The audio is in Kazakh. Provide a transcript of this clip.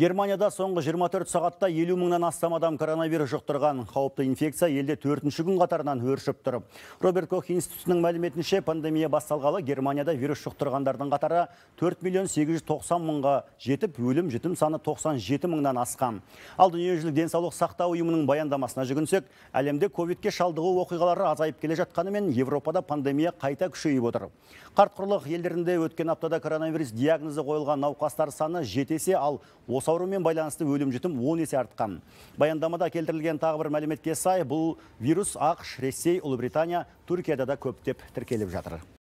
Германияда соңғы 24 сағатта 50 мыңнан астам адам коронавирус жұқтырған. Қауіпті инфекция елде төртінші күн қатарынан өршіп тұр. Роберт Кох институтының мәліметінше пандемия басталғалы Германияда вирус жұқтырғандардың қатары 4 миллион 890 мыңға жетіп, өлім жітім саны 97 мыңнан асқан. Ал дүниежүзілік денсаулық сақтау ұйымының баяндамасына жүгінсек, әлемде ковидке шалдығу оқиғалары азайып келе жатқанымен Европада пандемия қайта күшейіп отыр. Қарт құрлық елдерінде өткен аптада коронавирус диагнозы қойылған науқастар саны жетесе ал осы аурумен байланысты өлім жітім 10 есе артқан. Баяндамада келтірілген тағы бір мәліметке сай, бұл вирус ақш ресей ұлыбритания түркияда да көптеп тіркеліп жатыр